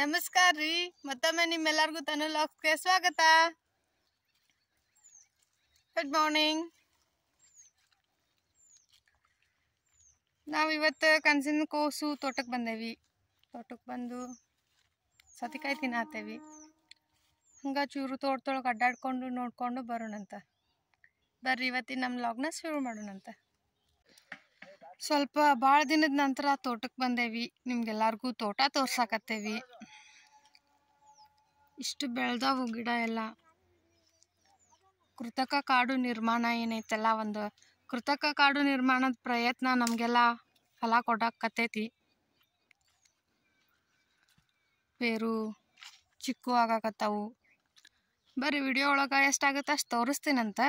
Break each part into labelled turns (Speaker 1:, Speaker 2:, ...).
Speaker 1: ನಮಸ್ಕಾರ ರೀ ಮತ್ತೊಮ್ಮೆ ನಿಮ್ಮೆಲ್ಲರಿಗೂ ತನು ಲಾಕ್ಸ್ಗೆ ಸ್ವಾಗತ ಗುಡ್ ಮಾರ್ನಿಂಗ್ ನಾವು ಇವತ್ತು ಕನಸಿನ ಕೋಸು ತೋಟಕ್ಕೆ ಬಂದೇವಿ ತೋಟಕ್ಕೆ ಬಂದು ಸತಿಕಾಯಿ ತಿನ್ನತ್ತೇವಿ ಹಂಗೆ ಚೂರು ತೋಟದೊಳಗೆ ಅಡ್ಡಾಡ್ಕೊಂಡು ನೋಡಿಕೊಂಡು ಬರೋಣಂತ ಬರ್ರಿ ಇವತ್ತಿನ ನಮ್ಮ ಲಾಗ್ನ ಶುರು ಮಾಡೋಣಂತ ಸ್ವಲ್ಪ ಭಾಳ ದಿನದ ನಂತರ ತೋಟಕ್ಕೆ ಬಂದೇವಿ ನಿಮ್ಗೆಲ್ಲರಿಗೂ ತೋಟ ತೋರ್ಸಾಕತ್ತೇವಿ ಇಷ್ಟು ಬೆಳೆದವು ಗಿಡ ಎಲ್ಲ ಕೃತಕ ಕಾಡು ನಿರ್ಮಾಣ ಏನೈತಲ್ಲ ಒಂದು ಕೃತಕ ಕಾಡು ನಿರ್ಮಾಣದ ಪ್ರಯತ್ನ ನಮಗೆಲ್ಲ ಫಲ ಕೊಡಕ್ಕತ್ತೈತಿ ಬೇರು ಚಿಕ್ಕು ಆಗಾಕತ್ತಾವು ಬರೀ ವಿಡಿಯೋ ಒಳಗೆ ಎಷ್ಟಾಗುತ್ತೆ ಅಷ್ಟು ತೋರಿಸ್ತೀನಂತ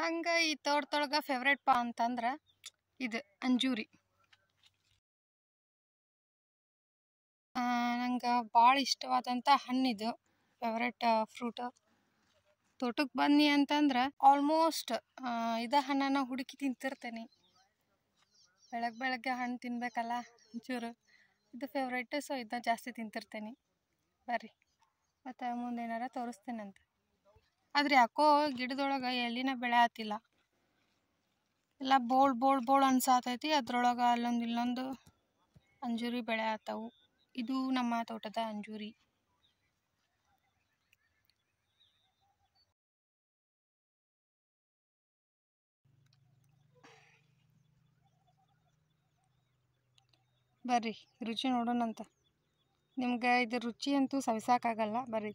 Speaker 1: ನಂಗೆ ಈ ತೋಟದೊಳಗೆ ಫೇವ್ರೇಟ್ ಪಾ ಅಂತಂದ್ರೆ ಇದು ಅಂಜೂರಿ ನಂಗೆ ಭಾಳ ಇಷ್ಟವಾದಂಥ ಹಣ್ಣಿದು ಫೇವ್ರೆಟ್ ಫ್ರೂಟ್ ತೋಟಕ್ಕೆ ಬನ್ನಿ ಅಂತಂದ್ರೆ ಆಲ್ಮೋಸ್ಟ್ ಇದು ಹಣ್ಣನ್ನು ಹುಡುಕಿ ತಿಂತಿರ್ತೇನೆ ಬೆಳಗ್ಗೆ ಬೆಳಗ್ಗೆ ಹಣ್ಣು ತಿನ್ಬೇಕಲ್ಲ ಒಂಚೂರು ಇದು ಫೇವ್ರೇಟ್ ಸೊ ಇದನ್ನ ಜಾಸ್ತಿ ತಿಂತಿರ್ತೇನೆ ಬರ್ರಿ ಮತ್ತು ಮುಂದೆ ತೋರಿಸ್ತೇನೆ ಅಂತ ಆದ್ರೆ ಯಾಕೋ ಗಿಡದೊಳಗೆ ಎಲ್ಲಿನ ಬೆಳೆ ಆತಿಲ್ಲ ಎಲ್ಲ ಬೋಳ್ ಬೋಳ್ ಬೋಳ್ ಅನ್ಸಾತೈತಿ ಅದರೊಳಗೆ ಅಲ್ಲೊಂದು ಇಲ್ಲೊಂದು ಅಂಜೂರಿ ಬೆಳೆ ಆತವು ಇದು ನಮ್ಮ ತೋಟದ ಅಂಜೂರಿ ಬರ್ರಿ ರುಚಿ ನೋಡೋಣಂತ ನಿಮ್ಗೆ ಇದು ರುಚಿ ಅಂತೂ ಸವಿಸಾಕಾಗಲ್ಲ ಬರ್ರಿ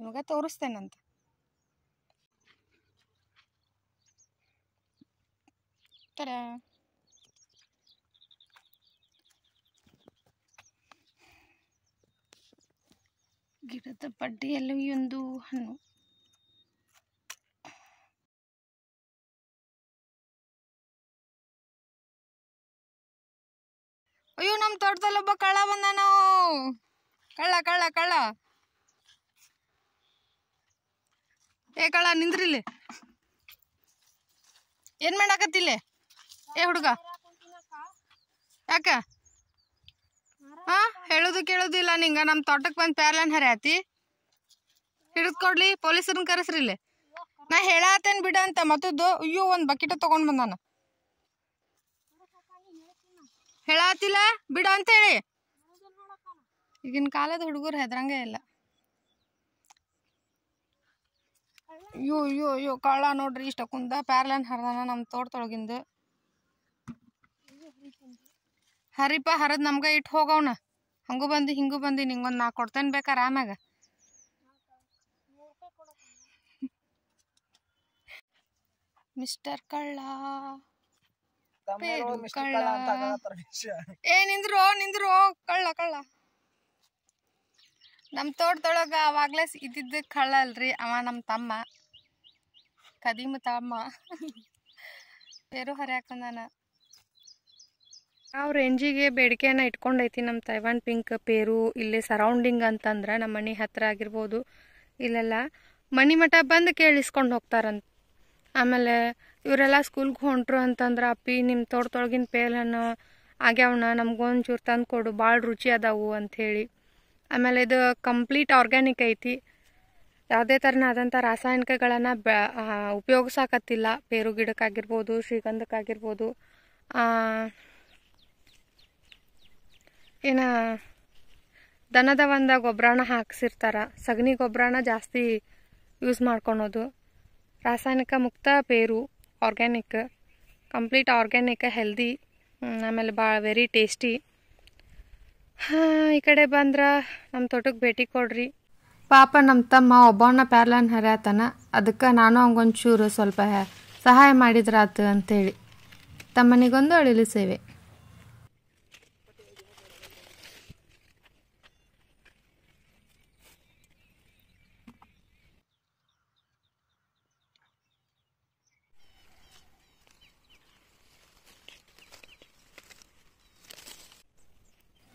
Speaker 1: ನಿಮ್ಗೆ ತೋರಿಸ್ತೇನಂತ ತರ ಗಿಡದ ಬಡ್ಡಿಯಲ್ಲಿ ಒಂದು ಹಣ್ಣು ಅಯ್ಯೋ ನಮ್ಮ ತೋಟದಲ್ಲಿ ಒಬ್ಬ ಕಳ್ಳ ನಾವು ಕಳ್ಳ ಕಳ್ಳ ಕಳ್ಳ ಏ ಕಳ್ಳ ನಿಂದ್ರಿಲ್ಲಿ ಏನ್ ಮಾಡಾಕತ್ತಿಲ್ಲ ಏ ಹುಡುಗ ಯಾಕ ಹಾ ಹೇಳೋದು ಕೇಳೋದಿಲ್ಲ ನಿಂಗ ನಮ್ಮ ತೋಟಕ್ಕೆ ಬಂದು ಪ್ಯಾರ್ಲನ್ ಹರಿಯಾತಿ ಹಿಡಿದ್ಕೊಡ್ಲಿ ಪೊಲೀಸರನ್ನ ಕರೆಸ್ರಿ ಇಲ್ಲಿ ನಾ ಹೇಳತ್ತೇನ್ ಬಿಡ ಅಂತ ಮತ್ತದ್ದು ಅಯ್ಯೋ ಒಂದು ಬಕೆಟ ತಗೊಂಡ್ ಬಂದಾನ ಹೇಳತ್ತಿಲ್ಲ ಬಿಡ ಅಂತ ಹೇಳಿ ಈಗಿನ ಕಾಲದ ಹುಡುಗರು ಹೆದ್ರಂಗೆ ಇಲ್ಲ ಅಯ್ಯೋ ಅಯ್ಯೋ ಅಯ್ಯೋ ಕಳ್ಳ ನೋಡ್ರಿ ಇಷ್ಟ ಕುಂದ ಪ್ಯಾರ್ಲನ್ ನಮ್ಮ ತೋಟದೊಳಗಿಂದ ಹರಿಪ ಹರದ್ ನಮ್ಗ ಇಟ್ಟು ಹೋಗವನ ಹಂಗೂ ಬಂದು ಹಿಂಗೂ ಬಂದು ನಿಂಗೊಂದು ನಾ ಕೊಡ್ತೇನ್ ಬೇಕಾ ಆಮ್ಯಾಗ ಮಿಸ್ಟರ್ ಕಳ್ಳ ಕಳ್ಳ ಏ ನಿಂದ್ರು ನಿಂದ್ರು ಕಳ್ಳ ಕಳ್ಳ ನಮ್ಮ ತೋಟದೊಳಗ ಅವಾಗ್ಲೇ ಇದ್ದಿದ್ದ ಕಳ್ಳ ಅಲ್ರಿ ಅವ ನಮ್ಮ ತಮ್ಮ ಕದೀಮ ತಮ್ಮ ಬೇರು ಹರಿಯಾಕಂದಾನ ಆ ರೇಂಜಿಗೆ ಬೇಡಿಕೆಯನ್ನು ಇಟ್ಕೊಂಡೈತಿ ನಮ್ಮ ತೈವಾನ್ ಪಿಂಕ್ ಪೇರು ಇಲ್ಲಿ ಸರೌಂಡಿಂಗ್ ಅಂತಂದ್ರೆ ನಮ್ಮ ಮನೆ ಹತ್ರ ಆಗಿರ್ಬೋದು ಇಲ್ಲೆಲ್ಲ ಮನೆ ಮಠ ಬಂದು ಕೇಳಿಸ್ಕೊಂಡು ಹೋಗ್ತಾರಂತ ಆಮೇಲೆ ಇವರೆಲ್ಲ ಸ್ಕೂಲ್ಗೆ ಹೊಂಟ್ರು ಅಂತಂದ್ರೆ ಅಪ್ಪಿ ನಿಮ್ಮ ತೋಟದೊಳಗಿನ ಪೇಲನ್ನು ಆಗ್ಯಾವಣ್ಣ ನಮ್ಗೊಂಚೂರು ತಂದು ಕೊಡು ಭಾಳ ರುಚಿ ಅದಾವು ಅಂಥೇಳಿ ಆಮೇಲೆ ಇದು ಕಂಪ್ಲೀಟ್ ಆರ್ಗ್ಯಾನಿಕ್ ಐತಿ ಯಾವುದೇ ಥರನಾದಂಥ ರಾಸಾಯನಿಕಗಳನ್ನು ಬ ಉಪಯೋಗಿಸಾಕತ್ತಿಲ್ಲ ಪೇರು ಗಿಡಕ್ಕಾಗಿರ್ಬೋದು ಶ್ರೀಗಂಧಕ್ಕಾಗಿರ್ಬೋದು ಏನ ದನದ ಒಂದು ಗೊಬ್ಬರನ ಹಾಕ್ಸಿರ್ತಾರ ಸಗಣಿ ಗೊಬ್ಬರನ ಜಾಸ್ತಿ ಯೂಸ್ ಮಾಡ್ಕೊಳೋದು ರಾಸಾಯನಿಕ ಮುಕ್ತ ಪೇರು ಆರ್ಗ್ಯಾನಿಕ್ ಕಂಪ್ಲೀಟ್ ಆರ್ಗ್ಯಾನಿಕ್ ಹೆಲ್ದಿ ಆಮೇಲೆ ಭಾಳ ವೆರಿ ಟೇಸ್ಟಿ ಈ ಕಡೆ ಬಂದ್ರೆ ನಮ್ಮ ತೋಟಕ್ಕೆ ಭೇಟಿ ಕೊಡ್ರಿ ಪಾಪ ನಮ್ಮ ತಮ್ಮ ಒಬ್ಬನ ಪ್ಯಾರ್ಲನ್ ಹರ್ಯಾತನ ಅದಕ್ಕೆ ನಾನು ಅವಂಗೊಂಚೂರು ಸ್ವಲ್ಪ ಸಹಾಯ ಮಾಡಿದ್ರಾತು ಅಂಥೇಳಿ ತಮ್ಮನಿಗೊಂದು ಅಳಿಲು ಸೇವೆ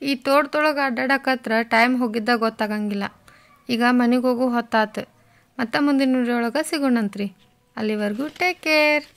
Speaker 1: ಈ ತೋಟದೊಳಗೆ ಅಡ್ಡಾಡಕತ್ರ ಟೈಮ್ ಹೋಗಿದ್ದ ಗೊತ್ತಾಗಂಗಿಲ್ಲ ಈಗ ಮನೆಗೆ ಹೋಗು ಹೊತ್ತಾತು ಮತ್ತೆ ಮುಂದಿನ ಒಳಗೆ ಸಿಗೋಣಂತ್ರಿ ಅಲ್ಲಿವರೆಗೂ ಟೇಕ್ ಕೇರ್